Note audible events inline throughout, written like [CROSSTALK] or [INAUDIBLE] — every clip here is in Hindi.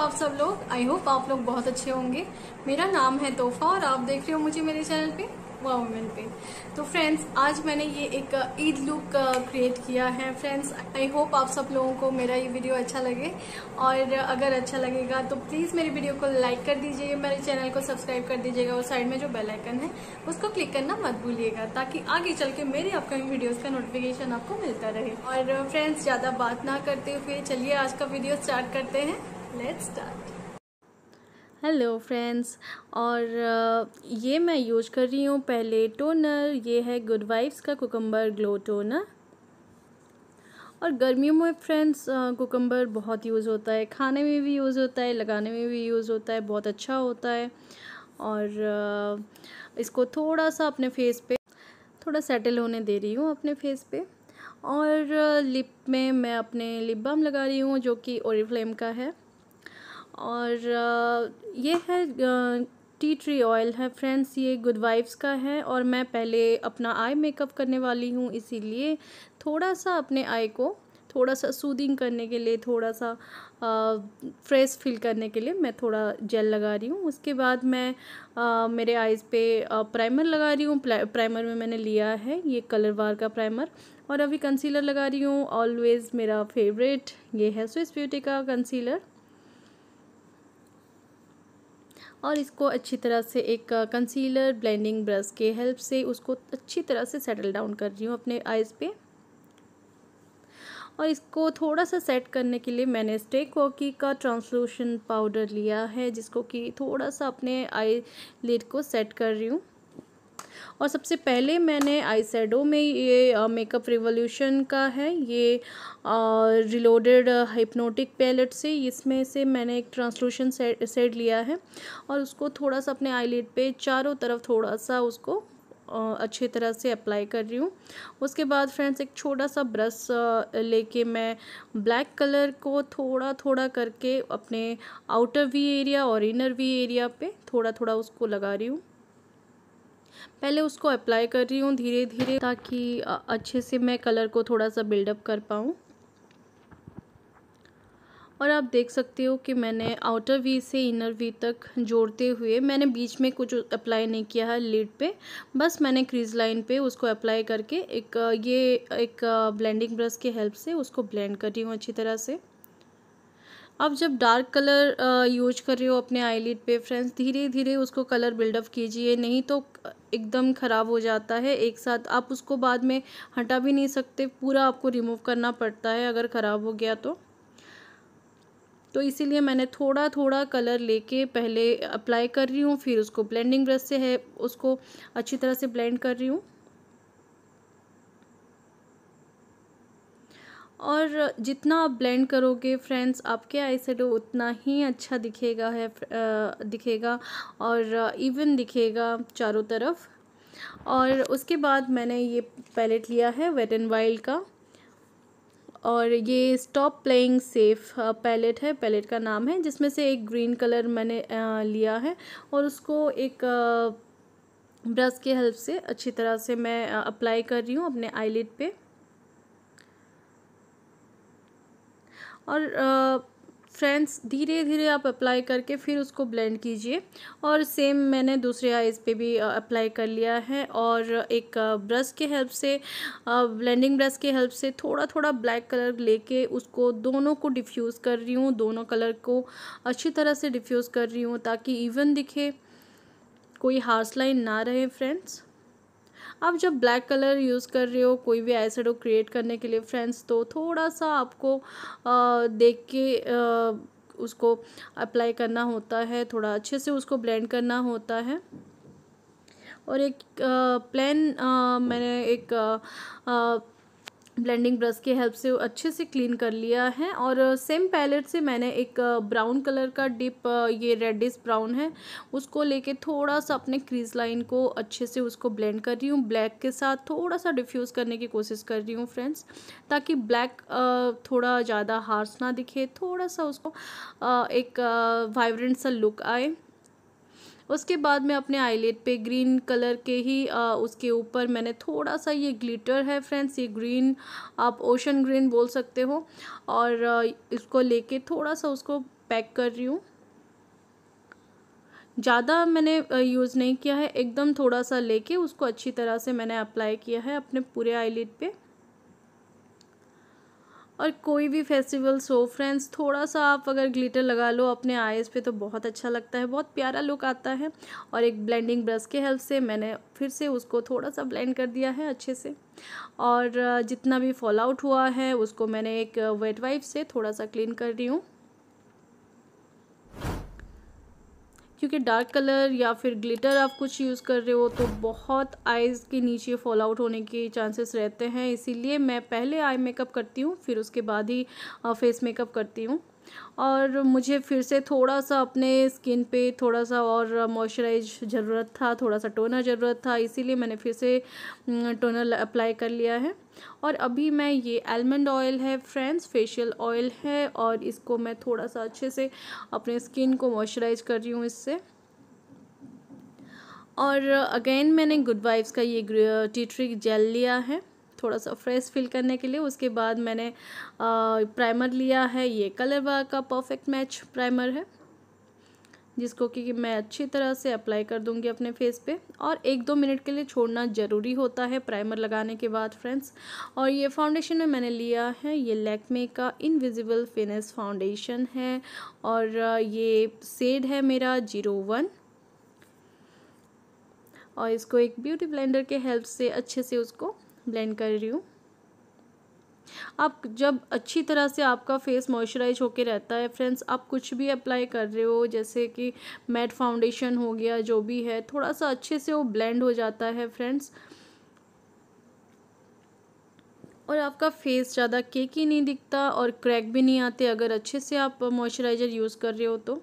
आप सब लोग आई होप आप लोग बहुत अच्छे होंगे मेरा नाम है तोहफा और आप देख रहे हो मुझे मेरे चैनल पे वमेन पे तो फ्रेंड्स आज मैंने ये एक ईद लुक क्रिएट किया है फ्रेंड्स आई होप आप सब लोगों को मेरा ये वीडियो अच्छा लगे और अगर अच्छा लगेगा तो प्लीज़ मेरी वीडियो को लाइक कर दीजिए मेरे चैनल को सब्सक्राइब कर दीजिएगा और साइड में जो बेल आइकन है उसको क्लिक करना मत भूलिएगा ताकि आगे चल के मेरे अपकमिंग वीडियोज़ का नोटिफिकेशन आपको मिलता रहे और फ्रेंड्स ज़्यादा बात ना करते हुए चलिए आज का वीडियो स्टार्ट करते हैं लेट्स स्टार्ट हेलो फ्रेंड्स और uh, ये मैं यूज कर रही हूँ पहले टोनर ये है गुड वाइफ्स का कोकम्बर ग्लो टोनर और गर्मियों में फ्रेंड्स कोकम्बर uh, बहुत यूज़ होता है खाने में भी यूज़ होता है लगाने में भी यूज़ होता है बहुत अच्छा होता है और uh, इसको थोड़ा सा अपने फेस पे थोड़ा सेटल होने दे रही हूँ अपने फेस पे और लिप में मैं अपने लिप बाम लगा रही हूँ जो कि ओरिफ्लेम का है और ये है टी ट्री ऑयल है फ्रेंड्स ये गुड वाइफ्स का है और मैं पहले अपना आई मेकअप करने वाली हूँ इसीलिए थोड़ा सा अपने आई को थोड़ा सा सूदिंग करने के लिए थोड़ा सा फ्रेश फील करने के लिए मैं थोड़ा जेल लगा रही हूँ उसके बाद मैं आ, मेरे आइज़ पे आ, प्राइमर लगा रही हूँ प्राइमर में मैंने लिया है ये कलर बार का प्राइमर और अभी कंसीलर लगा रही हूँ ऑलवेज़ मेरा फेवरेट ये है स्विस ब्यूटी का कंसीलर और इसको अच्छी तरह से एक कंसीलर ब्लेंडिंग ब्रश के हेल्प से उसको अच्छी तरह से सेटल डाउन कर रही हूँ अपने आइज़ पे और इसको थोड़ा सा सेट करने के लिए मैंने स्टे कॉकी का ट्रांसलूशन पाउडर लिया है जिसको कि थोड़ा सा अपने आई लिड को सेट कर रही हूँ और सबसे पहले मैंने आई में ये मेकअप रिवोल्यूशन का है ये रिलोडेड हिप्नोटिक पैलेट से इसमें से मैंने एक ट्रांसलूशन सेट लिया है और उसको थोड़ा सा अपने आई पे चारों तरफ थोड़ा सा उसको अच्छी तरह से अप्लाई कर रही हूँ उसके बाद फ्रेंड्स एक छोटा सा ब्रश लेके मैं ब्लैक कलर को थोड़ा थोड़ा करके अपने आउटर वी एरिया और इनर वी एरिया पे थोड़ा थोड़ा उसको लगा रही हूँ पहले उसको अप्लाई कर रही हूँ धीरे धीरे ताकि अच्छे से मैं कलर को थोड़ा सा बिल्डअप कर पाऊँ और आप देख सकते हो कि मैंने आउटर वी से इनर वी तक जोड़ते हुए मैंने बीच में कुछ अप्लाई नहीं किया है लीड पे बस मैंने क्रीज लाइन पे उसको अप्लाई करके एक ये एक ब्लेंडिंग ब्रश के हेल्प से उसको ब्लेंड कर रही हूँ अच्छी तरह से अब जब डार्क कलर यूज कर रहे हो अपने आईलिड पे फ्रेंड्स धीरे धीरे उसको कलर बिल्डअप कीजिए नहीं तो एकदम ख़राब हो जाता है एक साथ आप उसको बाद में हटा भी नहीं सकते पूरा आपको रिमूव करना पड़ता है अगर ख़राब हो गया तो तो इसीलिए मैंने थोड़ा थोड़ा कलर लेके पहले अप्लाई कर रही हूँ फिर उसको ब्लेंडिंग ब्रश से है उसको अच्छी तरह से ब्लेंड कर रही हूँ और जितना आप ब्लेंड करोगे फ्रेंड्स आपके आई उतना ही अच्छा दिखेगा है दिखेगा और इवन दिखेगा चारों तरफ और उसके बाद मैंने ये पैलेट लिया है वेट एंड वाइल्ड का और ये स्टॉप प्लेइंग सेफ पैलेट है पैलेट का नाम है जिसमें से एक ग्रीन कलर मैंने लिया है और उसको एक ब्रश के हेल्प से अच्छी तरह से मैं अप्लाई कर रही हूँ अपने आईलिड पे और फ्रेंड्स धीरे धीरे आप अप्लाई करके फिर उसको ब्लेंड कीजिए और सेम मैंने दूसरे आइज़ पे भी अप्लाई कर लिया है और एक ब्रश के हेल्प से ब्लेंडिंग ब्रश के हेल्प से थोड़ा थोड़ा ब्लैक कलर लेके उसको दोनों को डिफ्यूज़ कर रही हूँ दोनों कलर को अच्छी तरह से डिफ्यूज़ कर रही हूँ ताकि इवन दिखे कोई हार्स लाइन ना रहे फ्रेंड्स आप जब ब्लैक कलर यूज़ कर रहे हो कोई भी आई क्रिएट करने के लिए फ्रेंड्स तो थोड़ा सा आपको देख के उसको अप्लाई करना होता है थोड़ा अच्छे से उसको ब्लेंड करना होता है और एक प्लान मैंने एक आ, ब्लेंडिंग ब्रश के हेल्प से अच्छे से क्लीन कर लिया है और सेम पैलेट से मैंने एक ब्राउन कलर का डिप ये रेडिस ब्राउन है उसको लेके थोड़ा सा अपने क्रीज लाइन को अच्छे से उसको ब्लेंड कर रही हूँ ब्लैक के साथ थोड़ा सा डिफ्यूज़ करने की कोशिश कर रही हूँ फ्रेंड्स ताकि ब्लैक थोड़ा ज़्यादा हार्स ना दिखे थोड़ा सा उसको एक वाइब्रेंट सा लुक आए उसके बाद मैं अपने आईलेट पे ग्रीन कलर के ही आ, उसके ऊपर मैंने थोड़ा सा ये ग्लिटर है फ्रेंड्स ये ग्रीन आप ओशन ग्रीन बोल सकते हो और आ, इसको लेके थोड़ा सा उसको पैक कर रही हूँ ज़्यादा मैंने यूज़ नहीं किया है एकदम थोड़ा सा लेके उसको अच्छी तरह से मैंने अप्लाई किया है अपने पूरे आईलेट पर और कोई भी फेस्टिवल्स हो फ्रेंड्स थोड़ा सा आप अगर ग्लिटर लगा लो अपने आईज़ पे तो बहुत अच्छा लगता है बहुत प्यारा लुक आता है और एक ब्लेंडिंग ब्रश के हेल्प से मैंने फिर से उसको थोड़ा सा ब्लेंड कर दिया है अच्छे से और जितना भी फॉल आउट हुआ है उसको मैंने एक वेट वाइफ से थोड़ा सा क्लीन कर रही हूँ क्योंकि डार्क कलर या फिर ग्लिटर आप कुछ यूज़ कर रहे हो तो बहुत आइज़ के नीचे फॉल आउट होने के चांसेस रहते हैं इसीलिए मैं पहले आई मेकअप करती हूँ फिर उसके बाद ही फेस मेकअप करती हूँ और मुझे फिर से थोड़ा सा अपने स्किन पे थोड़ा सा और मॉइस्चराइज ज़रूरत था थोड़ा सा टोनर ज़रूरत था इसीलिए मैंने फिर से टोनर अप्लाई कर लिया है और अभी मैं ये आलमंड ऑयल है फ्रेंड्स फेशियल ऑयल है और इसको मैं थोड़ा सा अच्छे से अपने स्किन को मॉइस्चराइज कर रही हूँ इससे और अगेन मैंने गुड वाइफ्स का ये टी जेल लिया है थोड़ा सा फ्रेश फील करने के लिए उसके बाद मैंने आ, प्राइमर लिया है ये कलर का परफेक्ट मैच प्राइमर है जिसको कि मैं अच्छी तरह से अप्लाई कर दूंगी अपने फेस पे और एक दो मिनट के लिए छोड़ना ज़रूरी होता है प्राइमर लगाने के बाद फ्रेंड्स और ये फाउंडेशन में मैंने लिया है ये लैकमे का इनविजिबल फिनेस फाउंडेशन है और ये सेड है मेरा जीरो वन और इसको एक ब्यूटी ब्लेंडर के हेल्प से अच्छे से उसको ब्लेंड कर रही हूँ आप जब अच्छी तरह से आपका फेस मॉइस्चराइज होके रहता है फ्रेंड्स आप कुछ भी अप्लाई कर रहे हो जैसे कि मैट फाउंडेशन हो गया जो भी है थोड़ा सा अच्छे से वो ब्लेंड हो जाता है फ्रेंड्स और आपका फेस ज़्यादा केक ही नहीं दिखता और क्रैक भी नहीं आते अगर अच्छे से आप मॉइस्चराइज़र यूज़ कर रहे हो तो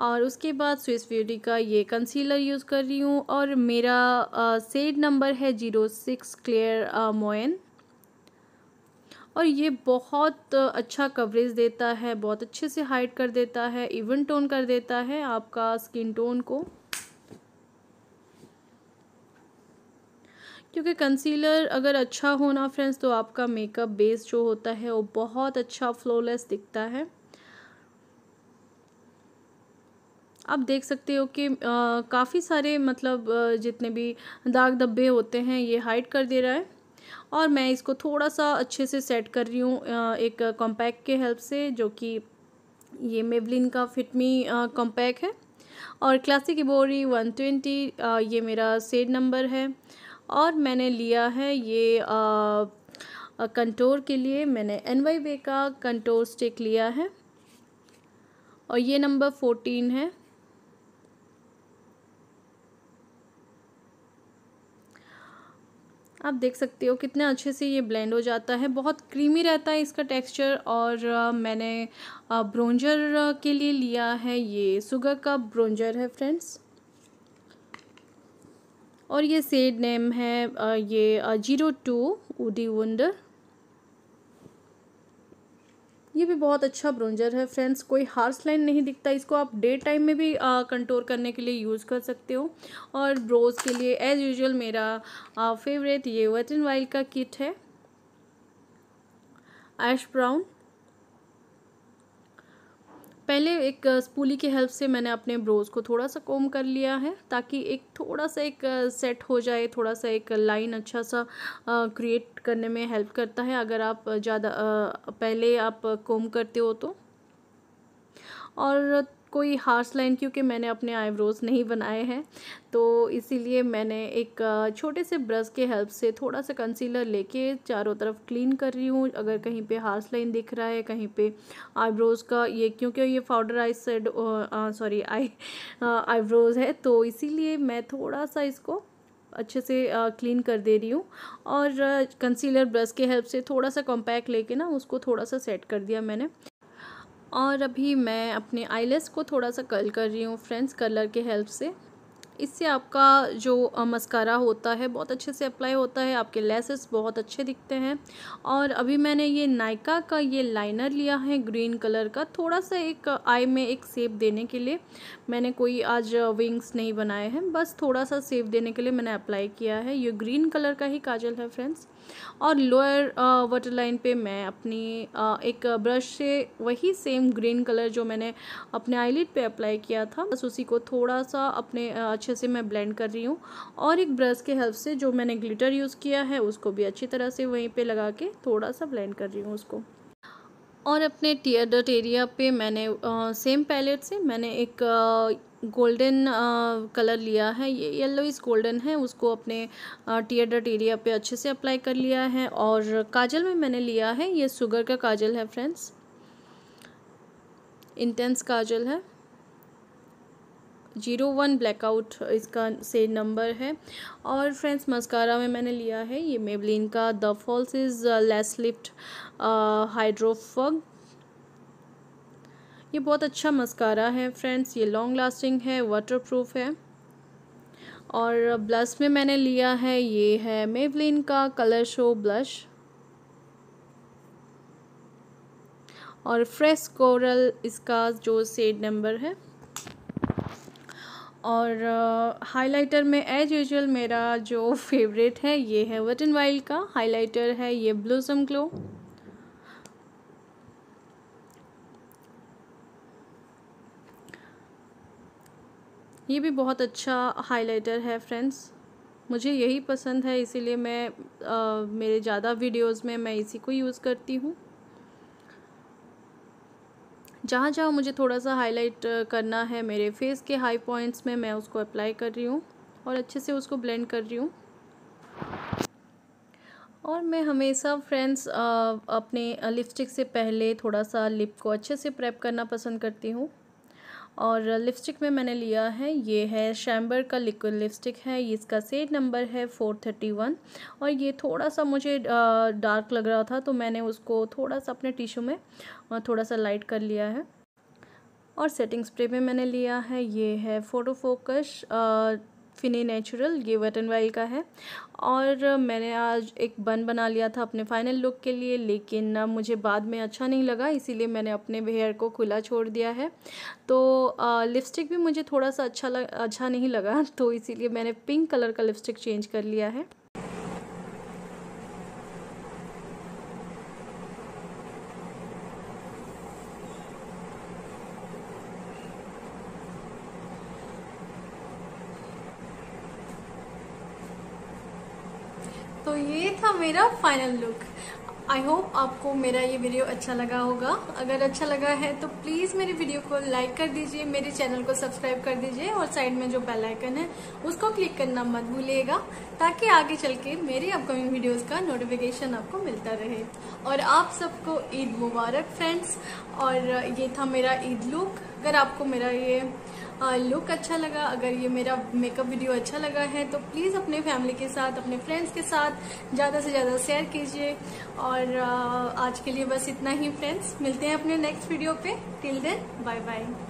और उसके बाद स्विस ब्यूटी का ये कंसीलर यूज़ कर रही हूँ और मेरा सेड नंबर है ज़ीरो सिक्स क्लियर मोयन और ये बहुत अच्छा कवरेज देता है बहुत अच्छे से हाइड कर देता है इवन टोन कर देता है आपका स्किन टोन को क्योंकि कंसीलर अगर अच्छा हो ना फ्रेंड्स तो आपका मेकअप बेस जो होता है वो बहुत अच्छा फ्लॉलेस दिखता है आप देख सकते हो कि काफ़ी सारे मतलब जितने भी दाग धब्बे होते हैं ये हाइड कर दे रहा है और मैं इसको थोड़ा सा अच्छे से सेट कर रही हूँ एक कॉम्पैक्ट के हेल्प से जो कि ये मेबलिन का फिटमी कॉम्पैक्ट है और क्लासिक बोरी वन ट्वेंटी ये मेरा सेड नंबर है और मैंने लिया है ये कंटोर के लिए मैंने एन वाई वे का कंटोर स्टिक लिया है और ये नंबर फोर्टीन है आप देख सकते हो कितने अच्छे से ये ब्लेंड हो जाता है बहुत क्रीमी रहता है इसका टेक्सचर और मैंने ब्रोंजर के लिए लिया है ये सुगर का ब्रोंजर है फ्रेंड्स और ये सेड नेम है ये जीरो टू उडी वंडर ये भी बहुत अच्छा ब्रोंजर है फ्रेंड्स कोई हार्स लाइन नहीं दिखता इसको आप डे टाइम में भी कंटोर करने के लिए यूज़ कर सकते हो और ब्रोज के लिए एज़ यूजल मेरा फेवरेट ये वेट एंड वाइल्ड का किट है एश ब्राउन पहले एक स्पूली की हेल्प से मैंने अपने ब्रोज़ को थोड़ा सा कोम कर लिया है ताकि एक थोड़ा सा एक सेट हो जाए थोड़ा सा एक लाइन अच्छा सा क्रिएट करने में हेल्प करता है अगर आप ज़्यादा पहले आप कोम करते हो तो और कोई हार्स लाइन क्योंकि मैंने अपने आईब्रोज़ नहीं बनाए हैं तो इसीलिए मैंने एक छोटे से ब्रश के हेल्प से थोड़ा सा कंसीलर लेके चारों तरफ क्लीन कर रही हूँ अगर कहीं पे हार्स लाइन दिख रहा है कहीं पे आईब्रोज़ का ये क्योंकि ये powder eye shade sorry eye eyebrows है तो इसीलिए मैं थोड़ा सा इसको अच्छे से क्लीन कर दे रही हूँ और कंसीलर ब्रश के हेल्प से थोड़ा सा कॉम्पैक्ट लेके ना उसको थोड़ा सा सेट कर दिया मैंने और अभी मैं अपने आईलेस को थोड़ा सा कर्ल कर रही हूँ फ्रेंड्स कलर के हेल्प से इससे आपका जो मस्कारा होता है बहुत अच्छे से अप्लाई होता है आपके लेसेस बहुत अच्छे दिखते हैं और अभी मैंने ये नायका का ये लाइनर लिया है ग्रीन कलर का थोड़ा सा एक आई में एक सेप देने के लिए मैंने कोई आज विंग्स नहीं बनाए हैं बस थोड़ा सा सेप देने के लिए मैंने अप्लाई किया है ये ग्रीन कलर का ही काजल है फ्रेंड्स और लोअर वाटर लाइन पे मैं अपनी एक ब्रश से वही सेम ग्रीन कलर जो मैंने अपने आईलिट पे अप्लाई किया था बस उसी को थोड़ा सा अपने अच्छे से मैं ब्लेंड कर रही हूँ और एक ब्रश के हेल्प से जो मैंने ग्लिटर यूज़ किया है उसको भी अच्छी तरह से वहीं पर लगा के थोड़ा सा ब्लेंड कर रही हूँ उसको और अपने टीयर डट एरिया पे मैंने आ, सेम पैलेट से मैंने एक गोल्डन कलर लिया है ये येलो इज गोल्डन है उसको अपने टीयर डट एरिया पे अच्छे से अप्लाई कर लिया है और काजल में मैंने लिया है ये शुगर का काजल है फ्रेंड्स इंटेंस काजल है जीरो वन ब्लैकआउट इसका से नंबर है और फ्रेंड्स मस्कारा में मैंने लिया है ये मेबलिन का the Falsies lash lift हाइड्रोफग ये बहुत अच्छा मस्कारा है फ्रेंड्स ये लॉन्ग लास्टिंग है वाटरप्रूफ है और ब्लश में मैंने लिया है ये है मेवलिन का कलर शो ब्लश और फ्रेश कोरल इसका जो सेड नंबर है और हाइलाइटर uh, में एज यूजल मेरा जो फेवरेट है ये है वट एंड वाइल्ड का हाइलाइटर है ये ब्लूसम ग्लो ये भी बहुत अच्छा हाइलाइटर है फ्रेंड्स मुझे यही पसंद है इसीलिए मैं आ, मेरे ज़्यादा वीडियोस में मैं इसी को यूज़ करती हूँ जहाँ जहाँ मुझे थोड़ा सा हाईलाइट करना है मेरे फेस के हाई पॉइंट्स में मैं उसको अप्लाई कर रही हूँ और अच्छे से उसको ब्लेंड कर रही हूँ और मैं हमेशा फ्रेंड्स अपने लिपस्टिक से पहले थोड़ा सा लिप को अच्छे से प्रेप करना पसंद करती हूँ और लिपस्टिक में मैंने लिया है ये है शैम्बर का लिक्विड लिपस्टिक है ये इसका सेट नंबर है फ़ोर थर्टी वन और ये थोड़ा सा मुझे डार्क लग रहा था तो मैंने उसको थोड़ा सा अपने टिशू में थोड़ा सा लाइट कर लिया है और सेटिंग स्प्रे में मैंने लिया है ये है फ़ोटो फोकस फिनी नेचुरल ये वेट एंड वाइल्ड का है और मैंने आज एक बन बना लिया था अपने फाइनल लुक के लिए लेकिन मुझे बाद में अच्छा नहीं लगा इसीलिए मैंने अपने हेयर को खुला छोड़ दिया है तो लिपस्टिक भी मुझे थोड़ा सा अच्छा लग अच्छा नहीं लगा [LAUGHS] तो इसीलिए मैंने पिंक कलर का लिपस्टिक चेंज कर लिया है तो ये था मेरा फाइनल लुक आई होप आपको मेरा ये वीडियो अच्छा लगा होगा अगर अच्छा लगा है तो प्लीज़ मेरी वीडियो को लाइक कर दीजिए मेरे चैनल को सब्सक्राइब कर दीजिए और साइड में जो बेल आइकन है उसको क्लिक करना मत भूलिएगा ताकि आगे चल के मेरी अपकमिंग वीडियोस का नोटिफिकेशन आपको मिलता रहे और आप सबको ईद मुबारक फ्रेंड्स और ये था मेरा ईद लुक अगर आपको मेरा ये लुक अच्छा लगा अगर ये मेरा मेकअप वीडियो अच्छा लगा है तो प्लीज़ अपने फैमिली के साथ अपने फ्रेंड्स के साथ ज़्यादा से ज़्यादा शेयर कीजिए और आज के लिए बस इतना ही फ्रेंड्स मिलते हैं अपने नेक्स्ट वीडियो पे टिल देन बाय बाय